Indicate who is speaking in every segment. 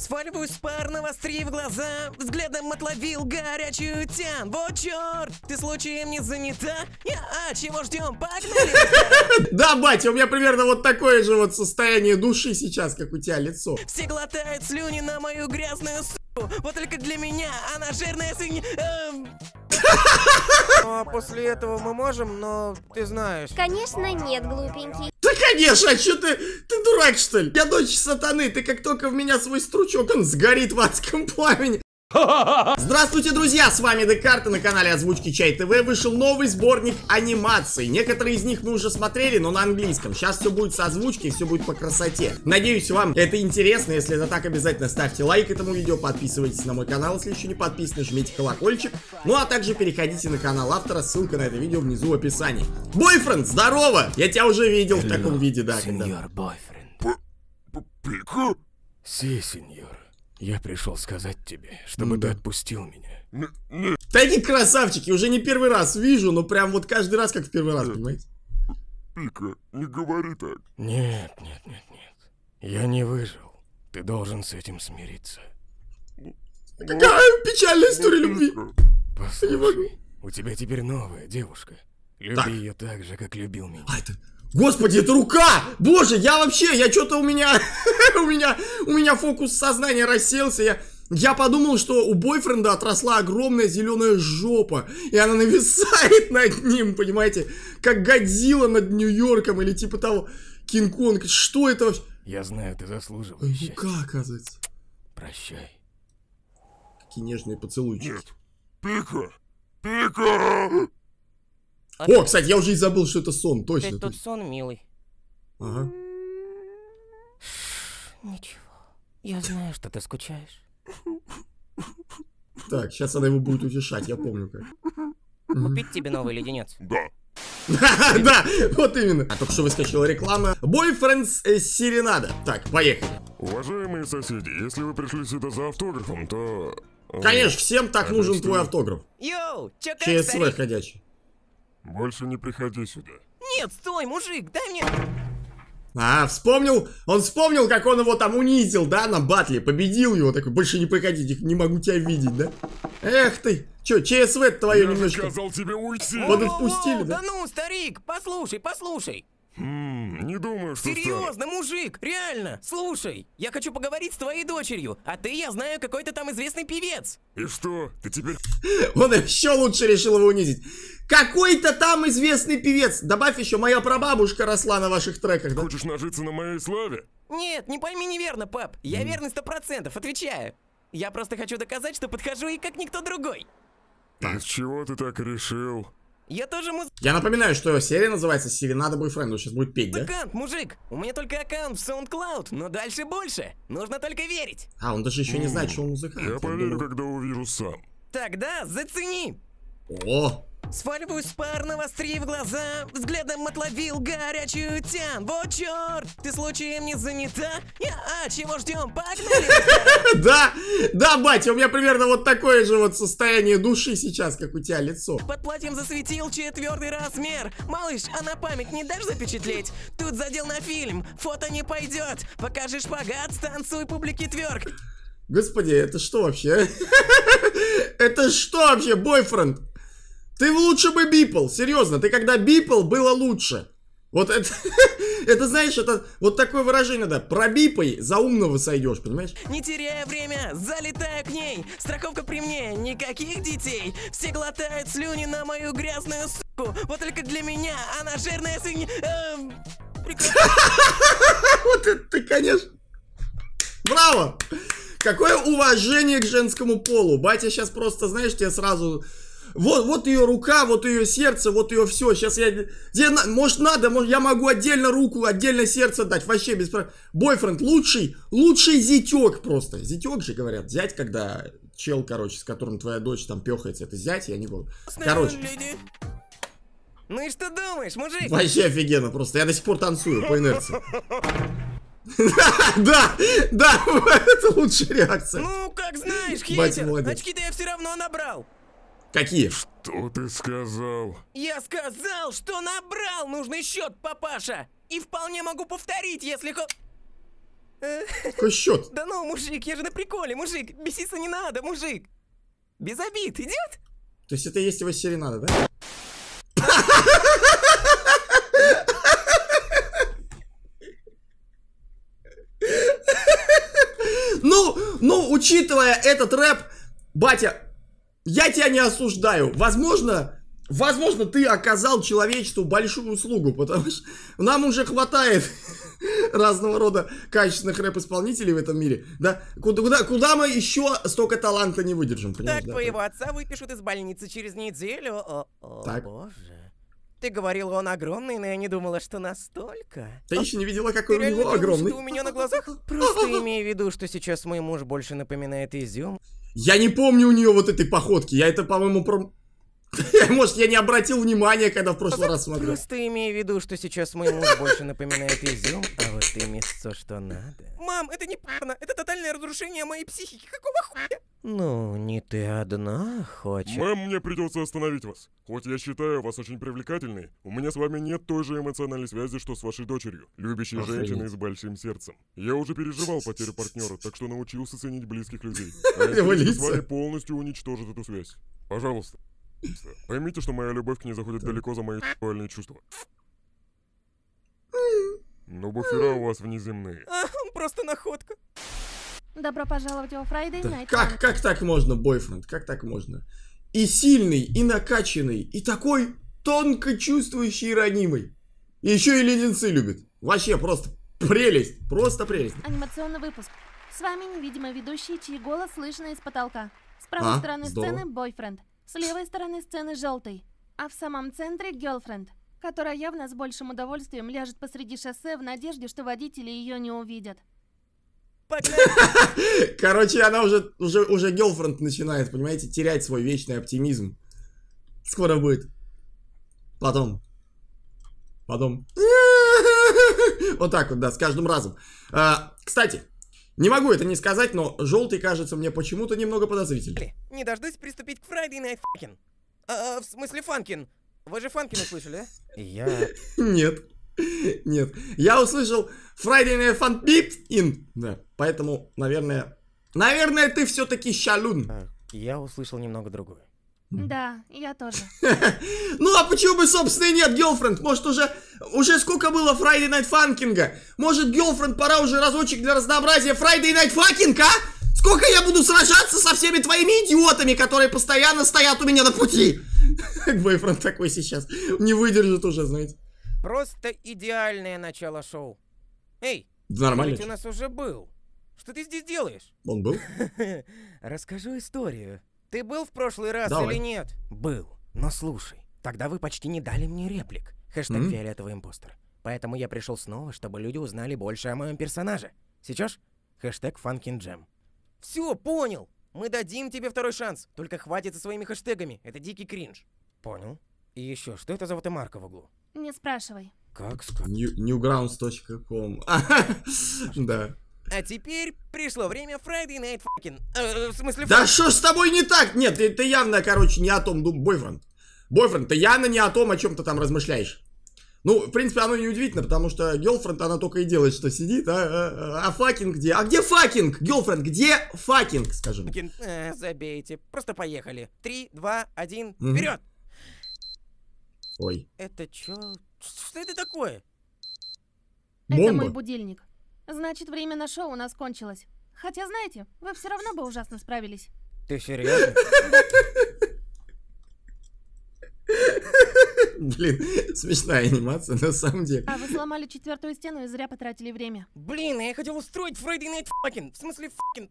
Speaker 1: Сваливаюсь с пар, в глаза Взглядом отловил горячую тян Вот черт, ты случаем не занята? Я, а, чего ждем? Погнали!
Speaker 2: Да, батя, у меня примерно вот такое же вот состояние души сейчас, как у тебя лицо
Speaker 1: Все глотают слюни на мою грязную су Вот только для меня она жирная свинья... Эм. Ну, а после этого мы можем, но ты знаешь.
Speaker 3: Конечно, нет, глупенький. Да, конечно, а
Speaker 1: что ты... Ты дурак, что ли? Я дочь сатаны, ты как только в меня свой стручок,
Speaker 2: он сгорит в адском пламени. Здравствуйте, друзья! С вами Декарта на канале Озвучки Чай ТВ вышел новый сборник анимаций. Некоторые из них мы уже смотрели, но на английском. Сейчас все будет со озвучки, все будет по красоте. Надеюсь, вам это интересно. Если это так, обязательно ставьте лайк этому видео, подписывайтесь на мой канал, если еще не подписаны, жмите колокольчик. Ну а также переходите на канал автора, ссылка на это видео внизу в описании. Бойфренд, здорово! Я тебя уже видел в таком виде, да. Сеньор когда... Бойфренд. Пика? Си, сеньор.
Speaker 1: Я пришел сказать тебе, чтобы да. ты отпустил
Speaker 2: меня. Такие красавчики, уже не первый раз вижу, но прям вот каждый раз как в первый раз, нет. Э, понимаете?
Speaker 1: Пика, не говори так. Нет, нет, нет, нет. Я не выжил. Ты должен с этим смириться.
Speaker 2: Какая печальная ну, история любви.
Speaker 1: Послушай, у тебя теперь новая девушка. Люби так. ее так же, как любил меня. А это... Господи,
Speaker 2: это рука! Боже, я вообще, я что-то у меня, у меня, у меня фокус сознания расселся, я... Я подумал, что у бойфренда отросла огромная зеленая жопа, и она нависает над ним, понимаете, как Годзилла над Нью-Йорком или типа того Кинг-Конг. Что это вообще? Я знаю,
Speaker 3: ты заслуживаешь.
Speaker 2: Рука, счастья. оказывается.
Speaker 1: Прощай.
Speaker 2: Какие нежные поцелуйчики. Нет.
Speaker 1: Пика! Пика! Опять. А О, кстати, я уже и забыл, что это сон, точно. Это тот сон, милый. Ага. Ничего. Я знаю, что ты скучаешь.
Speaker 2: Так, сейчас она его будет утешать, я помню как.
Speaker 1: Купить тебе новый леденец? Да. Да,
Speaker 2: вот именно. А только что выскочила реклама. Boyfriends Серенада. Э, так, поехали. Уважаемые соседи, если вы пришли сюда за автографом, то... Э, Конечно, всем так а, нужен твой автограф.
Speaker 1: Йоу, чё ЧСВ
Speaker 2: ходячий. Больше не приходи сюда.
Speaker 1: Нет, стой, мужик, дай мне...
Speaker 2: А, вспомнил, он вспомнил, как он его там унизил, да, на батле, победил его, такой, больше не приходите, не могу тебя видеть, да? Эх ты, чё, ЧСВ твое Я немножко... Я сказал тебе уйти. Вот отпустили, да? Да
Speaker 1: ну, старик, послушай, послушай. Хм. Не думаю, что... Серьезно, стар... мужик, реально. Слушай, я хочу поговорить с твоей дочерью, а ты, я знаю, какой-то там известный певец. И что? Ты
Speaker 3: теперь...
Speaker 2: Он еще лучше решил его унизить. Какой-то там известный певец. Добавь еще, моя прабабушка росла на ваших треках. Да? Хочешь нажиться на моей славе?
Speaker 1: Нет, не пойми неверно, пап. Я mm. верный сто процентов, отвечаю. Я просто хочу доказать, что подхожу и как никто другой.
Speaker 2: Так. Из чего ты так решил?
Speaker 1: Я тоже муз...
Speaker 2: Я напоминаю, что серия называется «Серенада бойфренду». Сейчас будет петь, аккаунт,
Speaker 1: да? мужик. У меня только аккаунт в SoundCloud, но дальше больше. Нужно только верить. А, он даже еще не знает, что он музыкант. Я поверю, когда увижу сам. Тогда зацени. О, Сваливаюсь с пар, навострив глаза Взглядом отловил горячую тян Вот черт, ты случаем не занята? Я, а, чего ждем? Погнали!
Speaker 2: Да, да, батя, у меня примерно вот такое же вот состояние души сейчас, как у тебя
Speaker 1: лицо Под платьем засветил четвертый размер Малыш, а на память не дашь запечатлеть? Тут задел на фильм, фото не пойдет Покажи шпагат, станцуй публике тверк
Speaker 2: Господи, это что вообще? Это что вообще, бойфренд? Ты лучше бы бипал, серьезно, ты когда бипал, было лучше. Вот это, это знаешь, это вот такое выражение, да, пробипай, за умного сойдешь, понимаешь?
Speaker 1: Не теряя время, залетаю к ней, страховка при мне, никаких детей, все глотают слюни на мою грязную суку, вот только для меня она жирная свинья... Эм, вот это ты,
Speaker 2: конечно... Браво! Какое уважение к женскому полу! Батя сейчас просто, знаешь, тебе сразу вот, вот ее рука, вот ее сердце, вот ее все. Сейчас я... Где, может, надо, может, я могу отдельно руку, отдельно сердце дать. Вообще без проблем. Бойфренд лучший, лучший зятек просто. Зятек же, говорят, зять, когда чел, короче, с которым твоя дочь там пехается, это зять, я не помню. Короче.
Speaker 1: Ну и что думаешь, мужик? Вообще
Speaker 2: офигенно просто. Я до сих пор танцую по инерции. Да, да, да, это лучшая реакция. Ну,
Speaker 1: как знаешь, хитер. Очки-то я все равно набрал.
Speaker 2: Какие? Что ты сказал?
Speaker 1: Я сказал, что набрал нужный счет, папаша! И вполне могу повторить, если хоть... Какой счет? Да ну, мужик, я же на приколе, мужик. Беситься не надо, мужик. Без обид, идет?
Speaker 2: То есть это есть его серенада, да? Ну, ну, учитывая этот рэп, батя, я тебя не осуждаю. Возможно, возможно, ты оказал человечеству большую услугу, потому что нам уже хватает разного рода качественных рэп-исполнителей в этом мире. Да? Куда, куда, куда мы еще столько таланта не выдержим? Так да, твоего
Speaker 1: так? отца выпишут из больницы через неделю. О, о так. боже. Ты говорила, он огромный, но я не думала, что настолько. Ты еще не видела, какой Ты у него думаешь, огромный. Что у меня на глазах? Просто имею в виду, что сейчас мой муж больше напоминает изюм. Я не помню у нее вот этой походки. Я это, по-моему, про... Может,
Speaker 2: я не обратил внимания, когда в прошлый а раз смотрел.
Speaker 1: Просто имею в виду, что сейчас мой муж больше напоминает изюм, а вот ты мясо, что надо. Мам, это не парно, это тотальное разрушение моей психики, какого хуя? Ну, не ты одна хочешь. Мам, мне придется остановить вас. Хоть я считаю вас очень привлекательной, у меня с вами нет той же эмоциональной связи, что с вашей дочерью, любящей Охренеть. женщиной с большим сердцем. Я уже переживал потерю партнера, так что научился ценить близких людей. А я с вами полностью уничтожит эту связь. Пожалуйста. Поймите, что моя любовь к ней заходит далеко за мои сексуальные чувства. Но
Speaker 2: буфера у вас внеземные.
Speaker 4: А, просто находка. Добро пожаловать в Friday да. Как,
Speaker 2: как так можно, бойфренд? Как так можно? И сильный, и накачанный, и такой тонко чувствующий и ранимый. Еще и леденцы любит. Вообще просто прелесть, просто прелесть.
Speaker 4: Анимационный выпуск. С вами невидимый ведущий, чьи голос слышно из потолка. С правой а, стороны здорово. сцены бойфренд. С левой стороны сцены желтый, а в самом центре girlfriend, которая явно с большим удовольствием ляжет посреди шоссе в надежде, что водители ее не увидят.
Speaker 2: Короче, она уже, уже, уже girlfriend начинает, понимаете, терять свой вечный оптимизм. Скоро будет. Потом. Потом. Вот так вот, да, с каждым разом. А, кстати, не могу это не сказать, но желтый кажется мне почему-то немного подозрительным.
Speaker 1: Не дождусь приступить к Friday Night Fucking. А, в смысле Фанкин. Вы же Фанкин услышали, да? Я...
Speaker 2: Нет. Нет. Я услышал Friday Night Fun Beat In. Да. Поэтому, наверное... Наверное, ты все-таки шалун. А, я услышал немного другое.
Speaker 4: Да, я тоже.
Speaker 2: ну а почему бы, собственно, и нет, Гелфренд? Может, уже, уже сколько было Friday Night Фанкинга? Может, Гелфренд, пора уже разочек для разнообразия Friday Night Фанкинг, а? Сколько я буду сражаться со всеми твоими идиотами, которые постоянно стоят у меня на пути? Бойфренд такой сейчас. Не выдержит уже, знаете.
Speaker 1: Просто идеальное начало шоу. Эй, нормально. Ты у нас уже был. Что ты здесь делаешь? Он был? Расскажу историю. Ты был в прошлый раз Давай. или нет? Был. Но слушай, тогда вы почти не дали мне реплик. Хэштег mm-hmm. фиолетовый импостер. Поэтому я пришел снова, чтобы люди узнали больше о моем персонаже. Сейчас? Хэштег фанкинджем. Все, понял! Мы дадим тебе второй шанс, только хватит со своими хэштегами, это дикий кринж. Понял. И еще, что это за вот ватемарка в углу?
Speaker 4: Не спрашивай.
Speaker 1: Как сказать?
Speaker 2: Newgrounds.com. Да.
Speaker 1: А теперь пришло время Friday Night Fucking. Э, э в смысле... Да что с
Speaker 2: тобой не так? Нет, ты, ты явно, короче, не о том думаешь, ну, бойфренд. Бойфренд, ты явно не о том, о чем ты там размышляешь. Ну, в принципе, оно не удивительно, потому что Гелфренд, она только и делает, что сидит, а, а, а факинг где? А где факинг? Гелфренд, где факинг, скажем?
Speaker 1: Э, забейте, просто поехали. Три, два, один, угу. вперед! Ой. Это чё? Что это такое? Это мой
Speaker 4: будильник. Значит, время на шоу у нас кончилось. Хотя, знаете, вы все равно бы ужасно справились.
Speaker 1: Ты серьезно?
Speaker 2: Блин, смешная анимация, на самом деле. А
Speaker 4: вы сломали четвертую стену и зря потратили время. Блин, а я хотел устроить Фрейди Найт Факин. В смысле Факин.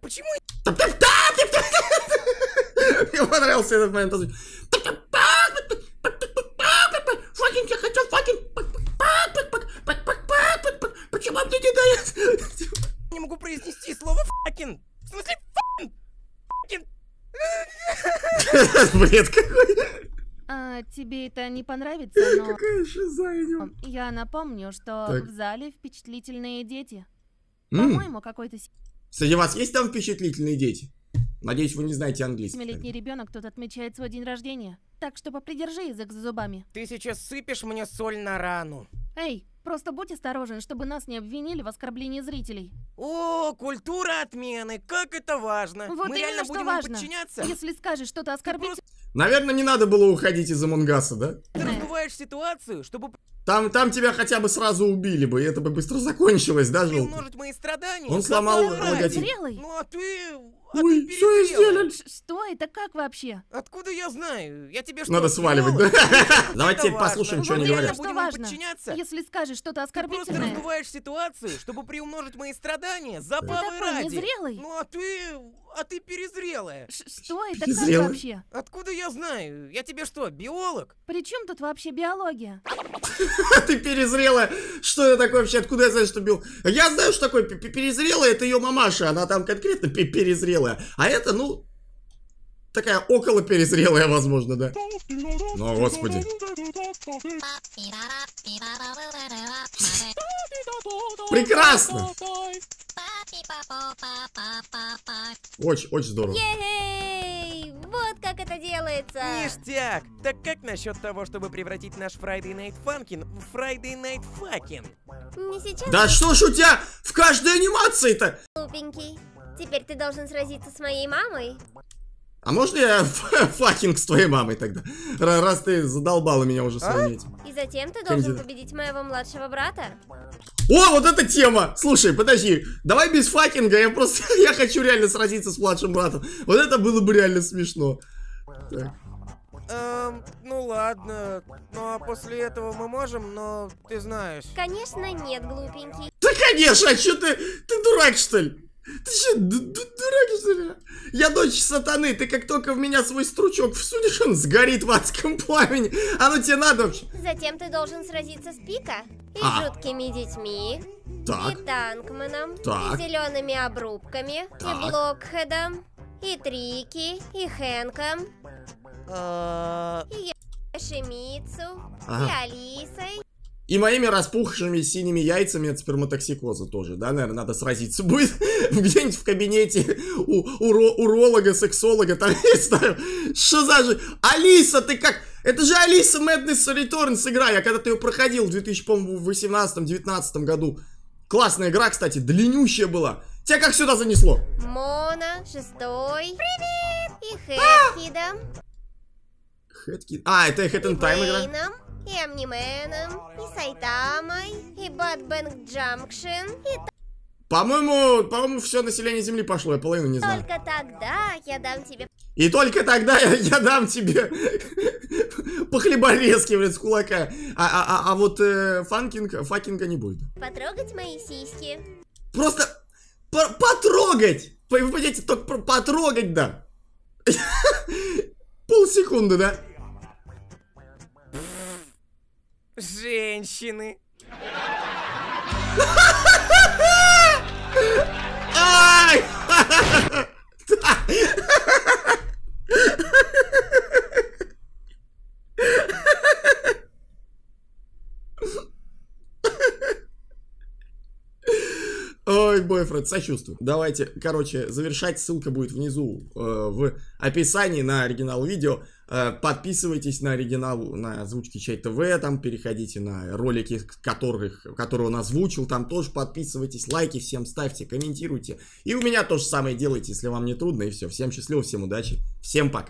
Speaker 1: Почему?
Speaker 2: Мне понравился этот момент.
Speaker 1: бесплатно кидает. Не могу произнести слово
Speaker 4: факин. В смысле факин? Факин. Бред какой. А, тебе это не понравится, но... Какая шиза Я напомню, что так. в зале впечатлительные дети. По-моему, какой-то...
Speaker 2: Среди вас есть там впечатлительные дети? Надеюсь, вы не знаете английский. Семилетний
Speaker 4: ребенок тут отмечает свой день рождения. Так что попридержи язык за зубами. Ты сейчас сыпешь мне соль на рану. Эй, Просто будь осторожен, чтобы нас не обвинили в оскорблении зрителей. О, культура
Speaker 1: отмены, как это важно. Вот Мы реально будем важно. подчиняться? Если
Speaker 4: скажешь что-то оскорбить... Просто...
Speaker 2: Наверное, не надо было уходить из Амонгаса, да?
Speaker 1: Ты раздуваешь ситуацию, чтобы...
Speaker 2: Там, там тебя хотя бы сразу убили бы, и это бы быстро закончилось, да, Желтый?
Speaker 1: мои страдания. Он сломал логотип.
Speaker 4: Ну а ты Ой, а что я сделал? Что это? Как вообще? Откуда я знаю? Я тебе что Надо сваливать, да? Давайте послушаем, что они говорят. Что важно, если скажешь что-то оскорбительное.
Speaker 1: Ты просто раздуваешь ситуацию, чтобы приумножить мои страдания, забавы ради. незрелый. Ну а ты... А ты перезрелая. Что это? Как вообще? Откуда я
Speaker 4: знаю? Я тебе что, биолог? При чем тут вообще биология?
Speaker 1: Ты перезрелая.
Speaker 2: Что это такое вообще? Откуда я знаю, что биолог? Я знаю, что такое перезрелая. Это ее мамаша. Она там конкретно перезрела перезрелая. А это, ну, такая около перезрелая, возможно, да.
Speaker 3: Ну, господи. Прекрасно!
Speaker 2: Очень, очень здорово.
Speaker 3: Вот как это делается!
Speaker 1: Ништяк! Так как насчет того, чтобы превратить наш Friday Night Funkin в Friday Night Fucking?
Speaker 3: Не сейчас. Да что ж у тебя
Speaker 1: в каждой анимации-то?
Speaker 3: Глупенький. Теперь ты должен сразиться с моей мамой?
Speaker 2: А можно я факинг с твоей мамой тогда? Раз ты задолбала меня уже сравнить.
Speaker 3: А? И затем ты должен победить моего младшего брата.
Speaker 2: О, вот эта тема! Слушай, подожди, давай без факинга, я просто, я хочу реально сразиться с младшим братом. Вот это было бы реально смешно.
Speaker 3: Так.
Speaker 1: Эм, ну ладно, ну а после этого мы можем, но ты знаешь.
Speaker 3: Конечно нет, глупенький. Да конечно,
Speaker 1: а что ты, ты
Speaker 2: дурак что ли?
Speaker 3: Ты
Speaker 1: че,
Speaker 2: дурак, что ли? Я дочь сатаны, ты как только в меня свой стручок всунешь, он сгорит в адском пламени. А ну тебе надо вообще.
Speaker 3: Затем ты должен сразиться с Пика и а. жуткими детьми, так. и танкманом, так. и зелеными обрубками, так. и блокхедом, и Трики, и Хэнком,
Speaker 2: а.
Speaker 3: и Яшемицу, и Али.
Speaker 2: И моими распухшими синими яйцами от сперматоксикоза тоже, да, наверное, надо сразиться будет где-нибудь в кабинете у уро уролога, сексолога, там, не знаю, что за же... Алиса, ты как... Это же Алиса Madness Return игра, я когда-то ее проходил в 2018-19 году. Классная игра, кстати, длиннющая была. Тебя как сюда занесло?
Speaker 3: Мона, шестой. Привет! И Хэткидом. А!
Speaker 2: Хэткид... А, это Хэт Тайм игра
Speaker 3: і Амніменом, і Сайтамой, и Бадбэнк Джампшин, и
Speaker 2: По-моему, по-моему, все население Земли пошло, я половину не знаю.
Speaker 3: Только тогда я дам тебе...
Speaker 2: И только тогда я, я дам тебе по хлеборезке, блядь, с кулака. А, а, а, а вот э, фанкинг, факинга не будет.
Speaker 3: Потрогать мои сиськи.
Speaker 2: Просто по потрогать! Вы понимаете, только потрогать, да. Полсекунды, да?
Speaker 1: женщины.
Speaker 2: Ой, бойфренд, сочувствую. Давайте, короче, завершать. Ссылка будет внизу э, в описании на оригинал видео. Э, подписывайтесь на оригинал, на озвучки Чай ТВ, там переходите на ролики, которых, которые он озвучил, там тоже подписывайтесь, лайки всем ставьте, комментируйте. И у меня то же самое делайте, если вам не трудно, и все. Всем счастливо, всем удачи, всем пока.